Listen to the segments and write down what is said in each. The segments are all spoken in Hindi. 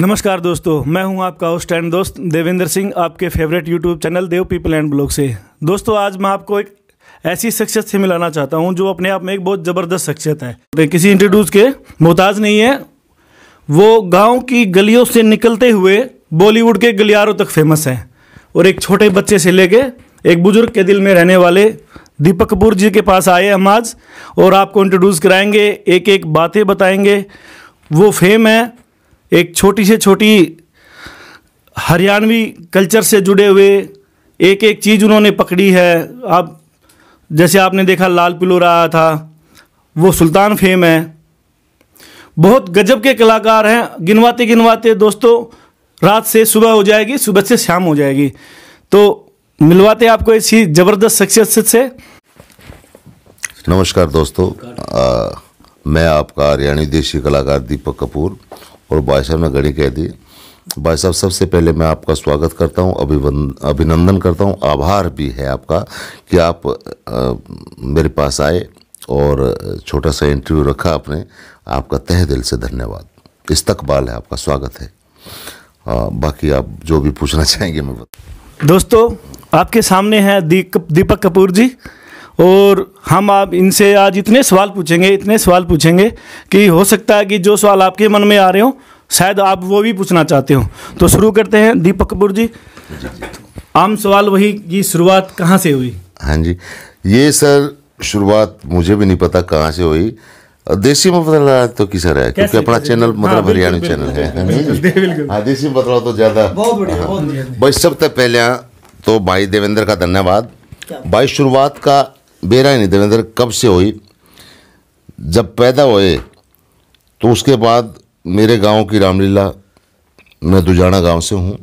नमस्कार दोस्तों मैं हूं आपका होस्ट एंड दोस्त देवेंद्र सिंह आपके favourite YouTube channel Dev people and blog से दोस्तों आज मैं आपको एक ऐसी शख्सियत से मिलाना चाहता हूं जो अपने आप में एक बहुत ज़बरदस्त शख्सियत है किसी इंट्रोड्यूस के मोहताज नहीं है वो गाँव की गलियों से निकलते हुए बॉलीवुड के गलियारों तक फेमस हैं और एक छोटे बच्चे से लेके एक बुजुर्ग के दिल में रहने वाले दीपक कपूर जी के पास आए हम आज और आपको इंट्रोड्यूस कराएंगे एक एक बातें बताएंगे वो फेम है एक छोटी से छोटी हरियाणवी कल्चर से जुड़े हुए एक एक चीज़ उन्होंने पकड़ी है आप जैसे आपने देखा लाल पिलो आया था वो सुल्तान फेम है बहुत गजब के कलाकार हैं गिनवाते गिनवाते दोस्तों रात से सुबह हो जाएगी सुबह से शाम हो जाएगी तो मिलवाते आपको इसी ज़बरदस्त शख्सियत से नमस्कार दोस्तों आ, मैं आपका हरियाणी देशी कलाकार दीपक कपूर और भाई साहब ने घड़ी कह दी भाई साहब सबसे पहले मैं आपका स्वागत करता हूँ अभिनंदन करता हूँ आभार भी है आपका कि आप आ, मेरे पास आए और छोटा सा इंटरव्यू रखा आपने आपका तह दिल से धन्यवाद इस्तकबाल है आपका स्वागत है आ, बाकी आप जो भी पूछना चाहेंगे मैं बता दोस्तों आपके सामने हैं दीपक कपूर जी और हम आप इनसे आज इतने सवाल पूछेंगे इतने सवाल पूछेंगे कि हो सकता है कि जो सवाल आपके मन में आ रहे हो शायद आप वो भी पूछना चाहते हो तो शुरू करते हैं दीपक कपूर जी आम सवाल वही की शुरुआत कहाँ से हुई हाँ जी ये सर शुरुआत मुझे भी नहीं पता कहाँ से हुई देसी में बदला तो किस है क्योंकि अपना चैनल हाँ, मतलब हरियाणा चैनल है हाँ, देसी में बदलाव तो ज़्यादा हाँ। भाई सबसे पहले तो भाई देवेंद्र का धन्यवाद भाई शुरुआत का नहीं देवेंद्र कब से हुई जब पैदा हुए तो उसके बाद मेरे गांव की रामलीला मैं दुजाना गांव से हूँ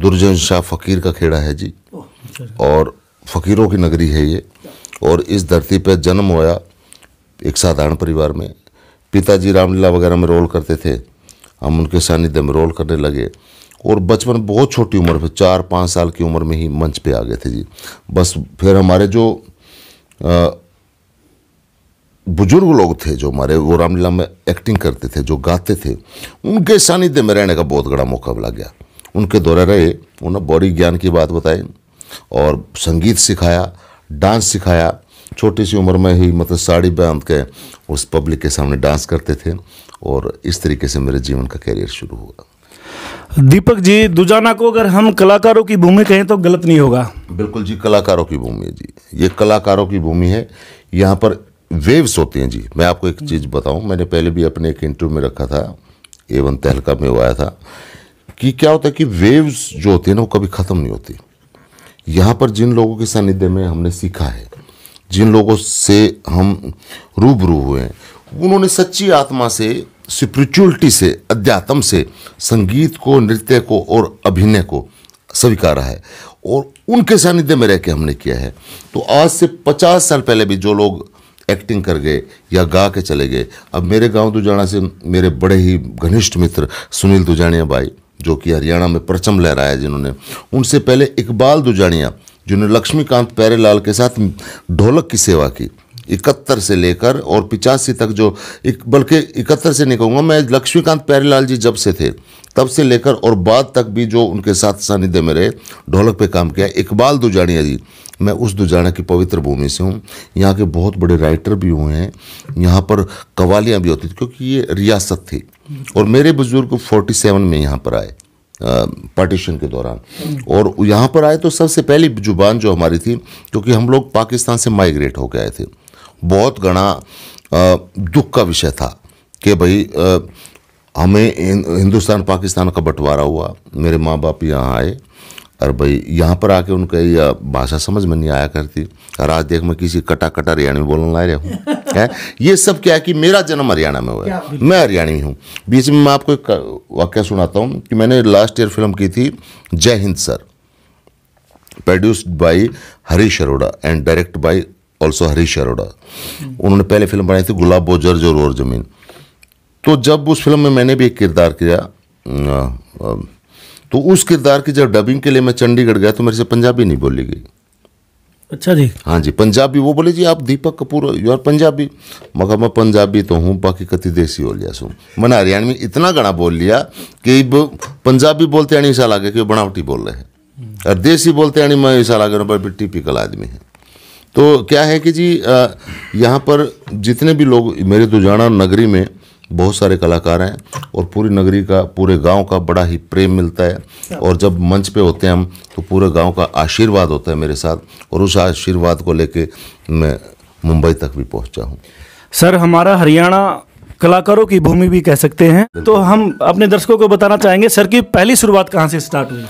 दुर्जन शाह फ़कीर का खेड़ा है जी अच्छा। और फ़कीरों की नगरी है ये और इस धरती पर जन्म होया एक साधारण परिवार में पिताजी रामलीला वगैरह में रोल करते थे हम उनके सानिध्य में रोल करने लगे और बचपन बहुत छोटी उम्र में चार पाँच साल की उम्र में ही मंच पे आ गए थे जी बस फिर हमारे जो बुजुर्ग लोग थे जो हमारे वो रामलीला में एक्टिंग करते थे जो गाते थे उनके सानिध्य में रहने का बहुत बड़ा मौका मिला गया उनके दौरे रहे उन्हें बौरी ज्ञान की बात बताई और संगीत सिखाया डांस सिखाया छोटी सी उम्र में ही मतलब साड़ी बांध के उस पब्लिक के सामने डांस करते थे और इस तरीके से मेरे जीवन का कैरियर शुरू हुआ दीपक जी दुजाना को अगर हम कलाकारों की भूमि कहें तो गलत नहीं होगा बिल्कुल जी कलाकारों की भूमि है जी ये कलाकारों की भूमि है यहाँ पर वेव्स होती हैं जी मैं आपको एक चीज़ बताऊं मैंने पहले भी अपने एक इंटरव्यू में रखा था एवं तहलका में हुआ था कि क्या होता है कि वेव्स जो होती हैं ना वो कभी ख़त्म नहीं होती यहाँ पर जिन लोगों के सानिध्य में हमने सीखा है जिन लोगों से हम रूबरू हुए हैं उन्होंने सच्ची आत्मा से स्पिरिचुअलिटी से अध्यात्म से संगीत को नृत्य को और अभिनय को स्वीकारा है और उनके सानिध्य में रह के हमने किया है तो आज से पचास साल पहले भी जो लोग एक्टिंग कर गए या गा के चले गए अब मेरे गांव दुजाना से मेरे बड़े ही घनिष्ठ मित्र सुनील दुजानिया भाई जो कि हरियाणा में परचम लहराया जिन्होंने उनसे पहले इकबाल दुजानिया जिन्होंने लक्ष्मीकांत पैरेलाल के साथ ढोलक की सेवा की इकहत्तर से लेकर और पिचासी तक जो एक बल्कि इकहत्तर से नहीं कहूँगा मैं लक्ष्मीकांत प्यारीलाल जी जब से थे तब से लेकर और बाद तक भी जो उनके साथ सानिध्य में रहे ढोलक पे काम किया इकबाल दुजानिया जी मैं उस दुजाना की पवित्र भूमि से हूँ यहाँ के बहुत बड़े राइटर भी हुए हैं यहाँ पर कवालियाँ भी होती थी क्योंकि ये रियासत थी और मेरे बुजुर्ग फोर्टी सेवन में यहाँ पर आए पार्टीशन के दौरान और यहाँ पर आए तो सबसे पहली जुबान जो हमारी थी क्योंकि हम लोग पाकिस्तान से माइग्रेट होकर आए थे बहुत घना दुख का विषय था कि भाई हमें हिंदुस्तान पाकिस्तान का बंटवारा हुआ मेरे माँ बाप यहाँ आए और भाई यहाँ पर आके उनका ये भाषा समझ में नहीं आया करती और आज देख मैं किसी कटा कटा हरियाणा में बोलने ला रहा हूँ है ये सब क्या है कि मेरा जन्म हरियाणा में हुआ है मैं हरियाणी हूँ बीच में मैं आपको एक वाक्य सुनाता हूँ कि मैंने लास्ट ईयर फिल्म की थी Jai Hind sir produced by Harish Arora and direct by also Harish Arora उन्होंने पहले फिल्म बनाई थी गुलाब बो जर और ज़मीन तो जब उस फिल्म में मैंने भी एक किरदार किया तो उस किरदार की जब डबिंग के लिए मैं चंडीगढ़ गया तो मेरे से पंजाबी नहीं बोली गई अच्छा जी हाँ जी पंजाबी वो बोले जी आप दीपक कपूर यू आर पंजाबी मगर मैं पंजाबी तो हूँ बाकी कति देसी हो लिया सू मैंने में इतना गणा बोल लिया कि पंजाबी बोलते आनी ऐसा आगे कि बनावटी बोल रहे हैं और देसी बोलते आनी मैं साल आगे बिट्टी पिकल आदमी है तो क्या है कि जी यहाँ पर जितने भी लोग मेरे तो जाना नगरी में बहुत सारे कलाकार हैं और पूरी नगरी का पूरे गांव का बड़ा ही प्रेम मिलता है और जब मंच पे होते हैं हम तो पूरे गांव का आशीर्वाद होता है मेरे साथ और उस आशीर्वाद को लेके मैं मुंबई तक भी पहुंचा हूं सर हमारा हरियाणा कलाकारों की भूमि भी कह सकते हैं तो हम अपने दर्शकों को बताना चाहेंगे सर की पहली शुरुआत कहाँ से स्टार्ट हुई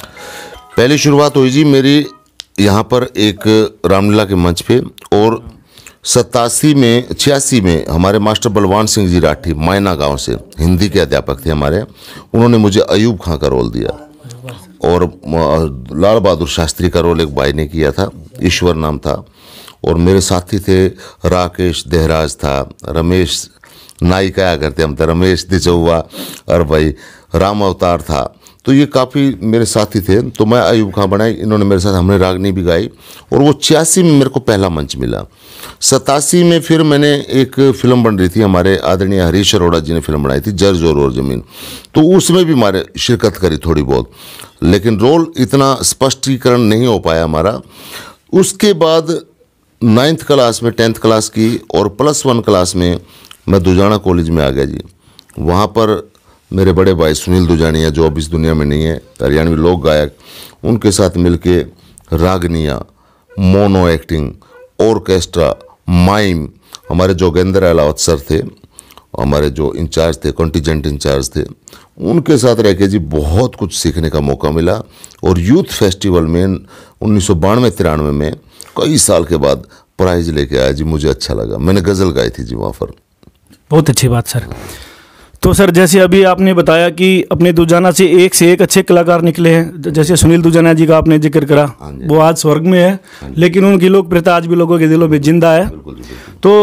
पहली शुरुआत हुई जी मेरी यहाँ पर एक रामलीला के मंच पे और सतासी में छियासी में हमारे मास्टर बलवान सिंह जी राठी मायना गांव से हिंदी के अध्यापक थे हमारे उन्होंने मुझे अयूब खां का रोल दिया और लाल बहादुर शास्त्री का रोल एक भाई ने किया था ईश्वर नाम था और मेरे साथी थे राकेश देहराज था रमेश नाई करते हम थे तो रमेश दिजौआ और भाई राम अवतार था तो ये काफ़ी मेरे साथी थे तो मैं अयूब खां बनाई इन्होंने मेरे साथ हमने रागनी भी गाई और वो छियासी में मेरे को पहला मंच मिला सतासी में फिर मैंने एक फिल्म बन रही थी हमारे आदरणीय हरीश अरोड़ा जी ने फिल्म बनाई थी जर जोर और ज़मीन तो उसमें भी हमारे शिरकत करी थोड़ी बहुत लेकिन रोल इतना स्पष्टीकरण नहीं हो पाया हमारा उसके बाद नाइन्थ क्लास में टेंथ क्लास की और प्लस वन क्लास में मैं दुजाना कॉलेज में आ गया जी वहाँ पर मेरे बड़े भाई सुनील दुजानिया जो अब इस दुनिया में नहीं है हरियाणवी लोक गायक उनके साथ मिलके रागनिया मोनो एक्टिंग ऑर्केस्ट्रा माइम हमारे जोगेंद्र अलावत सर थे हमारे जो इंचार्ज थे कंटीजेंट इंचार्ज थे उनके साथ रह के जी बहुत कुछ सीखने का मौका मिला और यूथ फेस्टिवल में उन्नीस सौ बानवे तिरानवे में कई साल के बाद प्राइज लेके आया जी मुझे अच्छा लगा मैंने गज़ल गाई थी जी वहाँ पर बहुत अच्छी बात सर तो सर जैसे अभी आपने बताया कि अपने दुजाना से एक से एक अच्छे कलाकार निकले हैं जैसे सुनील दुजाना जी का आपने जिक्र करा हाँ वो आज स्वर्ग में है हाँ लेकिन उनकी लोकप्रियता आज भी लोगों के दिलों में जिंदा है तो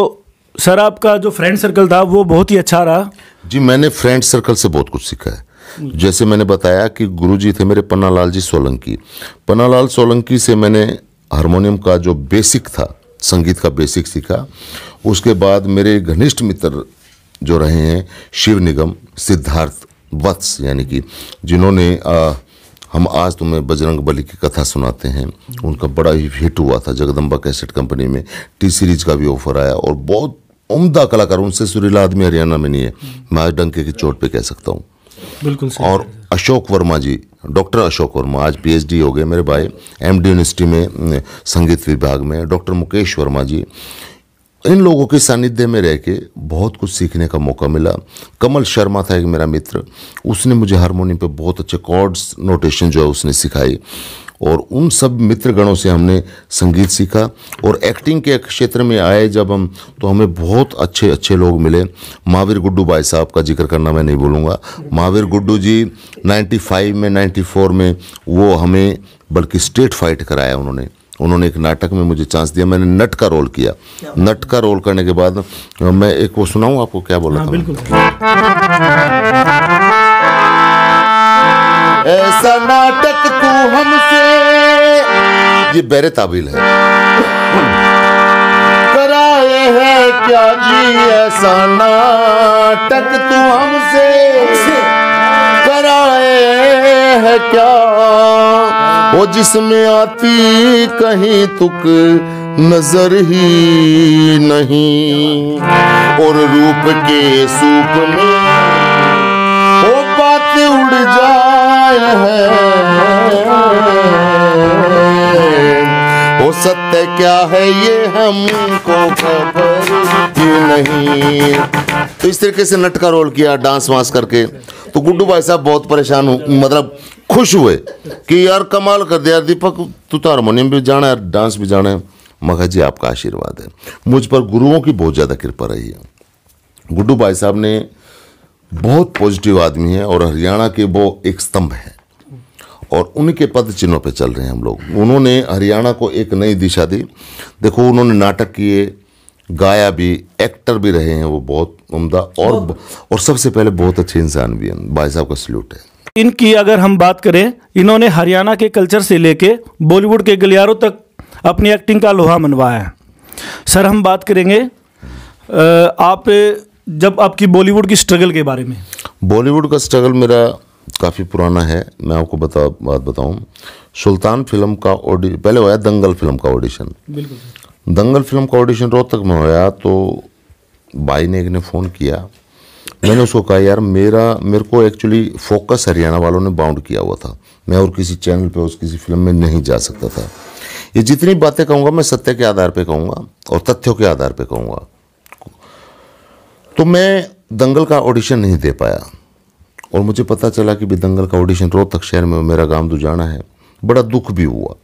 सर आपका जो फ्रेंड सर्कल था वो बहुत ही अच्छा रहा जी मैंने फ्रेंड सर्कल से बहुत कुछ सीखा है जैसे मैंने बताया कि गुरु थे मेरे पन्नालाल जी सोलंकी पन्नालाल सोलंकी से मैंने हारमोनियम का जो बेसिक था संगीत का बेसिक सीखा उसके बाद मेरे घनिष्ठ मित्र जो रहे हैं शिव निगम सिद्धार्थ वत्स यानी कि जिन्होंने हम आज तुम्हें बजरंग बली की कथा सुनाते हैं उनका बड़ा ही हिट हुआ था जगदम्बा कैसेट कंपनी में टी सीरीज का भी ऑफर आया और बहुत उम्दा कलाकार उनसे सुरीला आदमी हरियाणा में नहीं है मैं आज डंके की चोट पे कह सकता हूँ बिल्कुल और अशोक वर्मा जी डॉक्टर अशोक वर्मा आज पीएचडी हो गए मेरे भाई एमडी यूनिवर्सिटी में संगीत विभाग में डॉक्टर मुकेश वर्मा जी इन लोगों के सानिध्य में रह के बहुत कुछ सीखने का मौका मिला कमल शर्मा था एक मेरा मित्र उसने मुझे हारमोनियम पे बहुत अच्छे कॉर्ड्स नोटेशन जो है उसने सिखाई और उन सब मित्रगणों से हमने संगीत सीखा और एक्टिंग के क्षेत्र में आए जब हम तो हमें बहुत अच्छे अच्छे लोग मिले महावीर गुड्डू भाई साहब का जिक्र करना मैं नहीं भूलूँगा महावीर गुड्डू जी 95 में 94 में वो हमें बल्कि स्टेट फाइट कराया उन्होंने उन्होंने एक नाटक में मुझे चांस दिया मैंने नट का रोल किया नट का रोल करने के बाद मैं एक वो सुनाऊ आपको क्या बोला हाँ, था ऐसा नाटक तू हमसे ये बेरे ताबिल है कराए है क्या जी ऐसा नाटक तू हमसे है क्या वो जिसमें आती कहीं तुक नजर ही नहीं और रूप के सूप में वो बात उड़ जाए है वो सत्य क्या है ये हमको खबर नहीं तो इस तरीके से नटका रोल किया डांस वांस करके तो गुड्डू भाई साहब बहुत परेशान मतलब खुश हुए कि यार कमाल कर दिया यार दीपक तू तो हारमोनियम भी जाना है डांस भी जाना है मगर जी आपका आशीर्वाद है मुझ पर गुरुओं की बहुत ज़्यादा कृपा रही है गुड्डू भाई साहब ने बहुत पॉजिटिव आदमी है और हरियाणा के वो एक स्तंभ है और उनके पद चिन्हों पे चल रहे हैं हम लोग उन्होंने हरियाणा को एक नई दिशा दी देखो उन्होंने नाटक किए गाया भी एक्टर भी रहे हैं वो बहुत उम्दा और और सबसे पहले बहुत अच्छे इंसान भी हैं भाई साहब का सल्यूट है इनकी अगर हम बात करें इन्होंने हरियाणा के कल्चर से लेके बॉलीवुड के गलियारों तक अपनी एक्टिंग का लोहा मनवाया है सर हम बात करेंगे आप जब आपकी बॉलीवुड की स्ट्रगल के बारे में बॉलीवुड का स्ट्रगल मेरा काफ़ी पुराना है मैं आपको बता बात बताऊं सुल्तान फिल्म का ऑडिशन पहले हुआ दंगल फिल्म का ऑडिशन बिल्कुल दंगल फिल्म का ऑडिशन रोहतक में होया तो भाई ने एक ने फ़ोन किया मैंने उसको कहा यार मेरा मेरे को एक्चुअली फोकस हरियाणा वालों ने बाउंड किया हुआ था मैं और किसी चैनल पे उस किसी फिल्म में नहीं जा सकता था ये जितनी बातें कहूँगा मैं सत्य के आधार पे कहूँगा और तथ्यों के आधार पे कहूँगा तो मैं दंगल का ऑडिशन नहीं दे पाया और मुझे पता चला कि भी दंगल का ऑडिशन रोहतक शहर में मेरा गांव दुजाना है बड़ा दुख भी हुआ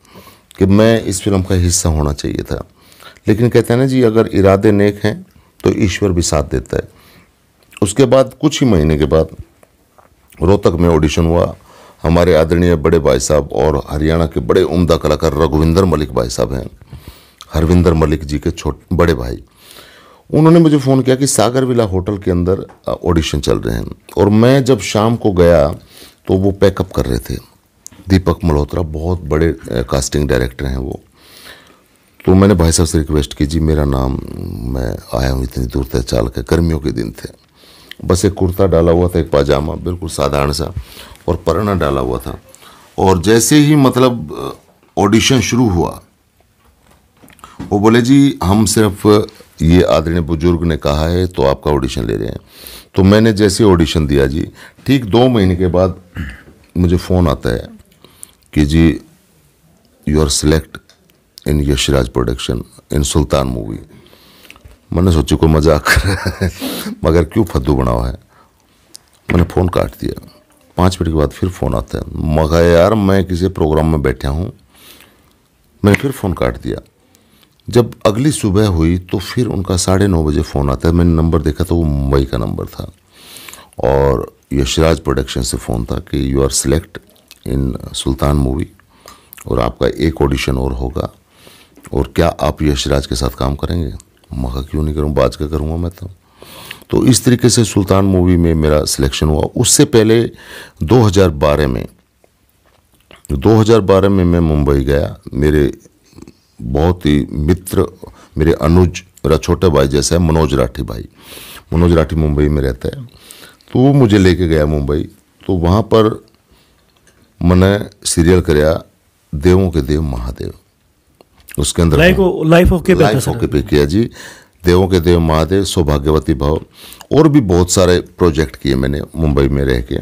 कि मैं इस फिल्म का हिस्सा होना चाहिए था लेकिन कहते हैं ना जी अगर इरादे नेक हैं तो ईश्वर भी साथ देता है उसके बाद कुछ ही महीने के बाद रोहतक में ऑडिशन हुआ हमारे आदरणीय बड़े भाई साहब और हरियाणा के बड़े उम्दा कलाकार रघुविंदर मलिक भाई साहब हैं हरविंदर मलिक जी के छोटे बड़े भाई उन्होंने मुझे फ़ोन किया कि सागर विला होटल के अंदर ऑडिशन चल रहे हैं और मैं जब शाम को गया तो वो पैकअप कर रहे थे दीपक मल्होत्रा बहुत बड़े कास्टिंग डायरेक्टर हैं वो तो मैंने भाई साहब से रिक्वेस्ट की जी मेरा नाम मैं आया हूँ इतनी दूर तक चाल के गर्मियों के दिन थे बस एक कुर्ता डाला हुआ था एक पाजामा बिल्कुल साधारण सा और परना डाला हुआ था और जैसे ही मतलब ऑडिशन शुरू हुआ वो बोले जी हम सिर्फ ये आदरणीय बुजुर्ग ने कहा है तो आपका ऑडिशन ले रहे हैं तो मैंने जैसे ऑडिशन दिया जी ठीक दो महीने के बाद मुझे फ़ोन आता है कि जी you are select in Yashraj production in Sultan movie मैंने सोची को मजाक कर रहा है मगर क्यों फद्दू बना हुआ है मैंने फ़ोन काट दिया पाँच मिनट के बाद फिर फ़ोन आता है मगर यार मैं किसी प्रोग्राम में बैठा हूँ मैंने फिर फ़ोन काट दिया जब अगली सुबह हुई तो फिर उनका साढ़े नौ बजे फ़ोन आता है मैंने नंबर देखा तो वो मुंबई का नंबर था और यशराज प्रोडक्शन से फ़ोन था कि you are select in Sultan movie और आपका एक ऑडिशन और होगा और क्या आप यशराज के साथ काम करेंगे महा क्यों नहीं करूँ बाज का करूँगा मैं तो तो इस तरीके से सुल्तान मूवी में मेरा सिलेक्शन हुआ उससे पहले 2012 में 2012 में मैं मुंबई गया मेरे बहुत ही मित्र मेरे अनुज मेरा छोटे भाई जैसा है मनोज राठी भाई मनोज राठी मुंबई में रहता है तो वो मुझे लेके गया मुंबई तो वहाँ पर मैंने सीरियल कराया देवों के देव महादेव उसके अंदर लाइफ ओके लाइफ ओके पे किया जी देवों के देव महादेव सौभाग्यवती भाव और भी बहुत सारे प्रोजेक्ट किए मैंने मुंबई में रह के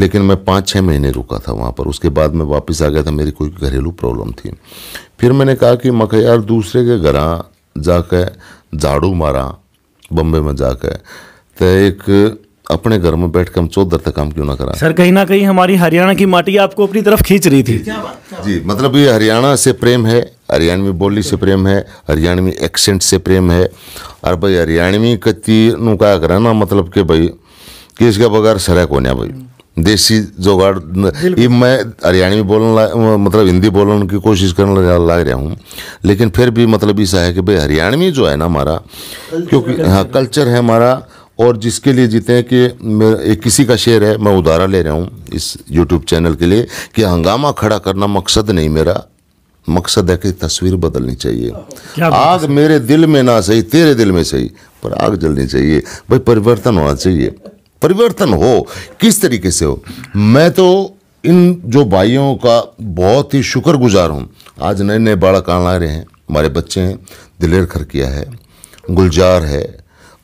लेकिन मैं पाँच छः महीने रुका था वहाँ पर उसके बाद मैं वापस आ गया था मेरी कोई घरेलू प्रॉब्लम थी फिर मैंने कहा कि मक यार दूसरे के घर जाकर झाड़ू मारा बम्बे में जाकर तो एक अपने घर में बैठ कर हम चौधर तक काम क्यों ना करा सर कहीं ना कहीं हमारी हरियाणा की माटी आपको अपनी तरफ खींच रही थी जी मतलब ये हरियाणा से प्रेम है हरियाणवी बोली से प्रेम है हरियाणवी एक्सेंट से प्रेम है और भाई हरियाणवी कति नु क्या करा ना मतलब के भाई कि इसके बगैर सरा को ना भाई देसी जोगाड़ ये मैं हरियाणवी बोलने मतलब हिंदी बोलने की कोशिश करने लग रहा हूँ लेकिन फिर भी मतलब ऐसा है कि भाई हरियाणवी जो है ना हमारा क्योंकि हाँ कल्चर है हमारा और जिसके लिए जीते हैं कि एक किसी का शेर है मैं उदाहरण ले रहा हूँ इस यूट्यूब चैनल के लिए कि हंगामा खड़ा करना मकसद नहीं मेरा मकसद है कि तस्वीर बदलनी चाहिए आग मेरे दिल में ना सही तेरे दिल में सही पर आग जलनी चाहिए भाई परिवर्तन होना चाहिए परिवर्तन हो किस तरीके से हो मैं तो इन जो भाइयों का बहुत ही शुक्र गुजार हूँ आज नए नए बाड़ा कान आ रहे हैं हमारे बच्चे हैं दिलेर खरकिया है गुलजार है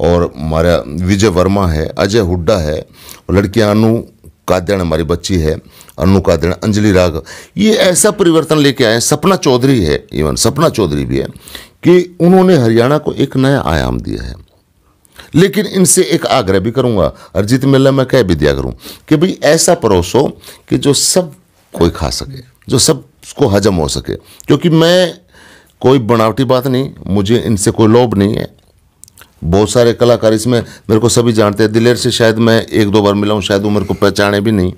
और हमारा विजय वर्मा है अजय हुड्डा है और लड़कियाँ अनु काद्यान हमारी बच्ची है अनु काद्यान अंजलि राघ ये ऐसा परिवर्तन लेके आए सपना चौधरी है इवन सपना चौधरी भी है कि उन्होंने हरियाणा को एक नया आयाम दिया है लेकिन इनसे एक आग्रह भी करूंगा अरिजीत मिल्ला मैं कह भी दिया करूं कि भाई ऐसा परोसो कि जो सब कोई खा सके जो सब उसको हजम हो सके क्योंकि मैं कोई बनावटी बात नहीं मुझे इनसे कोई लोभ नहीं है बहुत सारे कलाकार इसमें मेरे को सभी जानते हैं दिलेर से शायद मैं एक दो बार मिला हूँ शायद वो मेरे को पहचाने भी नहीं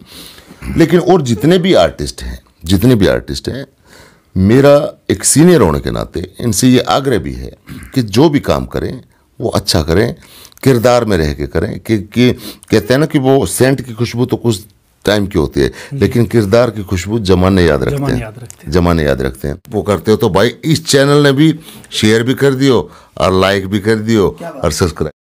लेकिन और जितने भी आर्टिस्ट हैं जितने भी आर्टिस्ट हैं मेरा एक सीनियर होने के नाते इनसे ये आग्रह भी है कि जो भी काम करें वो अच्छा करें किरदार में रह के करें कि, कि कहते हैं ना कि वो सेंट की खुशबू तो कुछ टाइम की होती है लेकिन किरदार की खुशबू जमाने याद रखते हैं जमाने याद रखते हैं वो करते हो तो भाई इस चैनल ने भी शेयर भी कर दियो और लाइक भी कर दियो और सब्सक्राइब